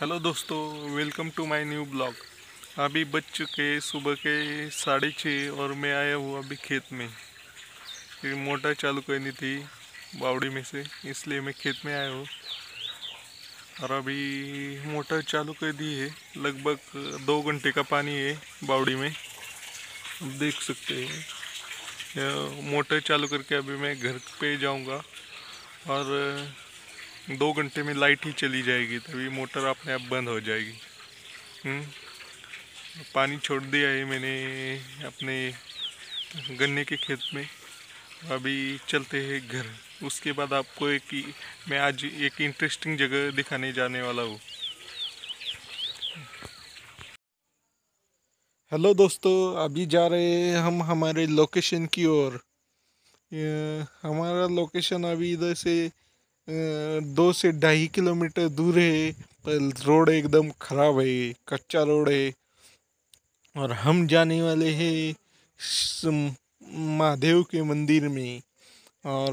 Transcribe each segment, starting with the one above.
Hello दोस्तों welcome to my new blog अभी बज चुके सुबह के साढ़े छः और मैं आया हूँ अभी खेत में क्योंकि मोटर चालू करनी थी बावड़ी में से इसलिए मैं खेत में आया हूँ और अभी मोटर चालू कर दी है लगभग दो घंटे का पानी है बावड़ी में आप देख सकते हैं मोटर चालू करके अभी मैं घर पे जाऊँगा और दो घंटे में लाइट ही चली जाएगी तभी मोटर अपने आप बंद हो जाएगी हुँ? हम्म? पानी छोड़ दिया है मैंने अपने गन्ने के खेत में अभी चलते हैं घर उसके बाद आपको एक मैं आज एक इंटरेस्टिंग जगह दिखाने जाने वाला हूँ हेलो दोस्तों अभी जा रहे हैं हम हमारे लोकेशन की ओर हमारा लोकेशन अभी इधर से दो से ढाई किलोमीटर दूर है पर रोड एकदम ख़राब है कच्चा रोड है और हम जाने वाले हैं महादेव के मंदिर में और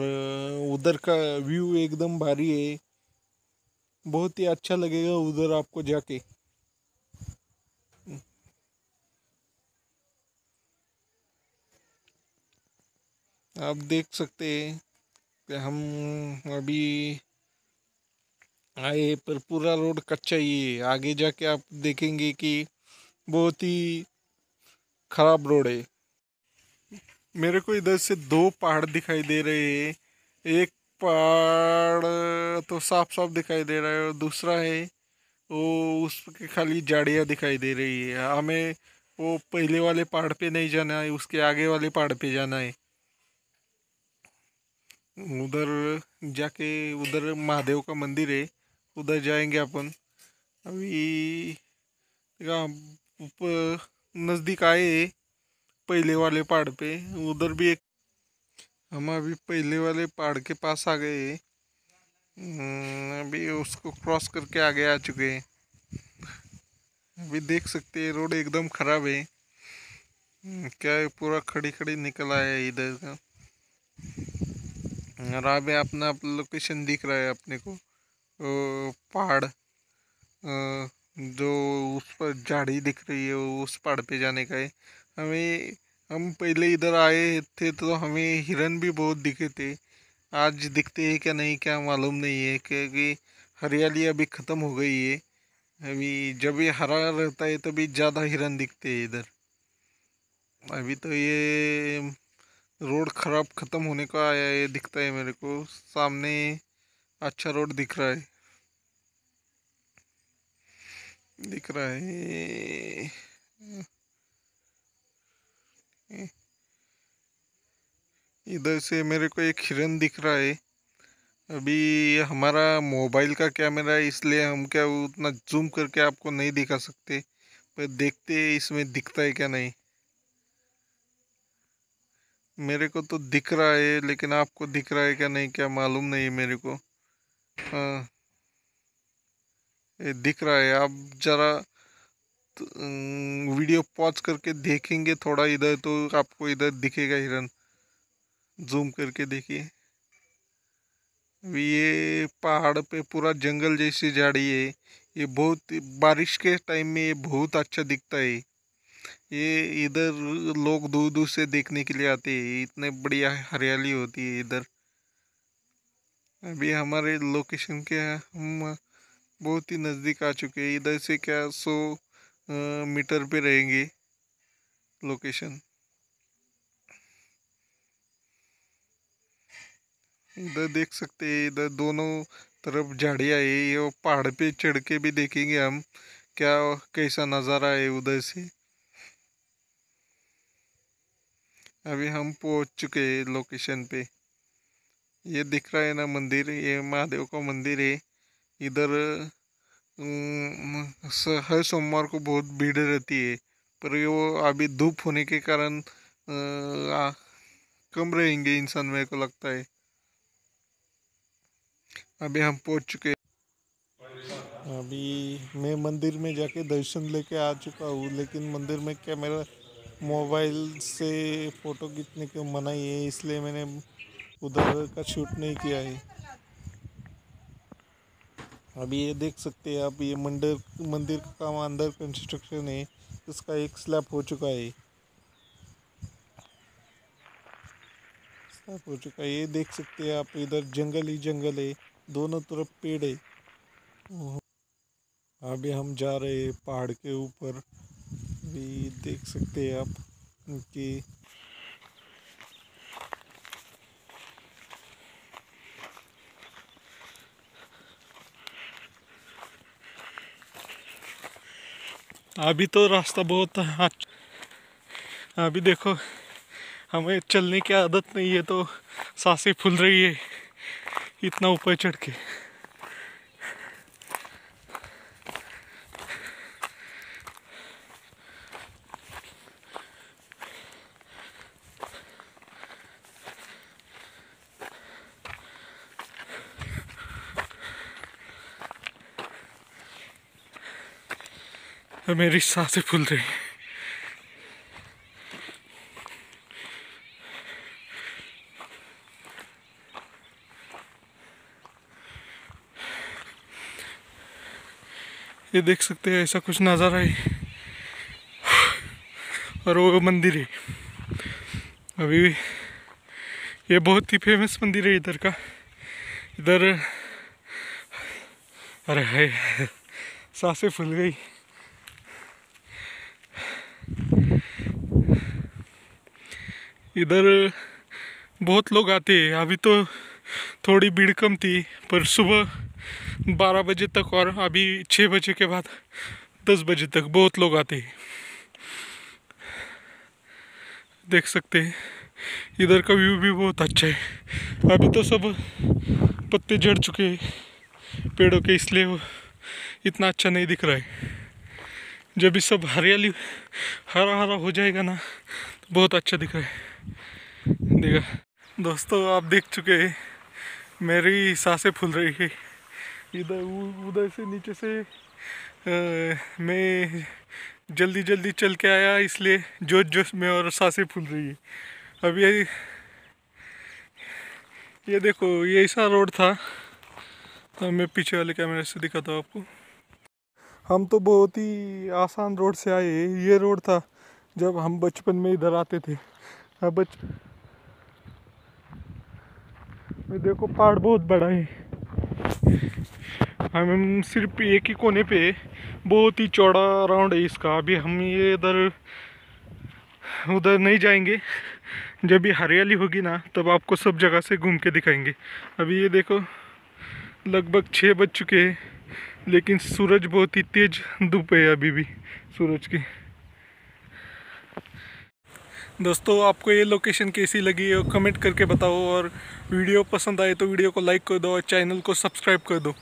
उधर का व्यू एकदम भारी है बहुत ही अच्छा लगेगा उधर आपको जाके आप देख सकते हैं सकते हम अभी आए पर पूरा रोड कच्चा ही है आगे जाके आप देखेंगे कि बहुत ही खराब रोड है मेरे को इधर से दो पहाड़ दिखाई दे रहे हैं एक पहाड़ तो साफ साफ दिखाई दे रहा है और दूसरा है वो उसके खाली जाड़ियाँ दिखाई दे रही है हमें वो पहले वाले पहाड़ पे नहीं जाना है उसके आगे वाले पहाड़ पे जाना है उधर जाके उधर महादेव का मंदिर है उधर जाएंगे अपन अभी नज़दीक आए पहले वाले पहाड़ पे उधर भी एक हम अभी पहले वाले पहाड़ के पास आ गए हम्म, अभी उसको क्रॉस करके आगे आ चुके हैं अभी देख सकते हैं रोड एकदम ख़राब है हम्म, क्या है पूरा खड़ी खड़ी निकल आया इधर का राबे अपना आप लोकेशन दिख रहा है अपने को पहाड़ जो उस पर झाड़ी दिख रही है उस पहाड़ पे जाने का है हमें हम पहले इधर आए थे तो हमें हिरन भी बहुत दिखे थे आज दिखते हैं क्या नहीं क्या मालूम नहीं है क्योंकि हरियाली अभी ख़त्म हो गई है अभी जब ये हरा रहता है तभी तो ज़्यादा हिरन दिखते हैं इधर अभी तो ये रोड ख़राब ख़त्म होने का आया ये दिखता है मेरे को सामने अच्छा रोड दिख रहा है दिख रहा है इधर से मेरे को एक हिरन दिख रहा है अभी हमारा मोबाइल का कैमरा है इसलिए हम क्या उतना जूम करके आपको नहीं दिखा सकते पर देखते इसमें दिखता है क्या नहीं मेरे को तो दिख रहा है लेकिन आपको दिख रहा है क्या नहीं क्या मालूम नहीं है मेरे को हाँ ये दिख रहा है आप ज़रा तो, वीडियो पॉज करके देखेंगे थोड़ा इधर तो आपको इधर दिखेगा हिरन जूम करके देखिए ये पहाड़ पे पूरा जंगल जैसी झाड़ी है ये बहुत बारिश के टाइम में ये बहुत अच्छा दिखता है ये इधर लोग दूर दूर से देखने के लिए आते हैं इतने बढ़िया हरियाली होती है इधर अभी हमारे लोकेशन के हम बहुत ही नज़दीक आ चुके हैं इधर से क्या सौ मीटर पे रहेंगे लोकेशन इधर देख सकते हैं इधर दोनों तरफ झाड़ियाँ है ये पहाड़ पे चढ़ के भी देखेंगे हम क्या कैसा नज़ारा है उधर से अभी हम पहुंच चुके हैं लोकेशन पे ये दिख रहा है ना मंदिर ये महादेव का मंदिर है इधर हर सोमवार को बहुत भीड़ रहती है पर वो अभी धूप होने के कारण आ, कम रहेंगे इंसान मेरे को लगता है अभी हम पहुंच चुके अभी मैं मंदिर में जाके दर्शन लेके आ चुका हूँ लेकिन मंदिर में कैमरा मोबाइल से फ़ोटो खींचने की ही है इसलिए मैंने उधर का शूट नहीं किया है अभी ये देख सकते हैं आप ये मंदिर मंदिर का काम अंदर कंस्ट्रक्शन है इसका एक स्लैब हो चुका है स्लैब हो चुका है ये देख सकते हैं आप इधर जंगल ही जंगल है दोनों तरफ पेड़ है अभी हम जा रहे हैं पहाड़ के ऊपर अभी देख सकते हैं आप कि अभी तो रास्ता बहुत अच्छा अभी देखो हमें चलने की आदत नहीं है तो सांसें फूल रही है इतना ऊपर चढ़ के और मेरी सांसें फूल रही ये देख सकते हैं ऐसा कुछ नज़ारा है और वो मंदिर है अभी भी ये बहुत ही फेमस मंदिर है इधर का इधर अरे हाय सांसें फूल गई इधर बहुत लोग आते हैं अभी तो थोड़ी भीड़ कम थी पर सुबह बारह बजे तक और अभी छः बजे के बाद दस बजे तक बहुत लोग आते हैं देख सकते हैं इधर का व्यू भी बहुत अच्छा है अभी तो सब पत्ते जड़ चुके हैं पेड़ों के इसलिए इतना अच्छा नहीं दिख रहा है जब ये सब हरियाली हरा हरा हो जाएगा ना तो बहुत अच्छा दिख रहा है देखा दोस्तों आप देख चुके हैं मेरी सांसें फूल रही है इधर उधर से नीचे से आ, मैं जल्दी जल्दी चल के आया इसलिए जोश जोश में और सांसें फूल रही है अब ये ये देखो ये ऐसा रोड था तो मैं पीछे वाले कैमरे से दिखाता हूँ आपको हम तो बहुत ही आसान रोड से आए ये रोड था जब हम बचपन में इधर आते थे अब बच ये देखो पहाड़ बहुत बड़ा है हम सिर्फ एक ही कोने पे बहुत ही चौड़ा राउंड है इसका अभी हम ये इधर उधर नहीं जाएंगे जब ये हरियाली होगी ना तब आपको सब जगह से घूम के दिखाएंगे अभी ये देखो लगभग छः बज चुके हैं लेकिन सूरज बहुत ही तेज़ धूप है अभी भी सूरज की दोस्तों आपको ये लोकेशन कैसी लगी है कमेंट करके बताओ और वीडियो पसंद आए तो वीडियो को लाइक कर दो और चैनल को सब्सक्राइब कर दो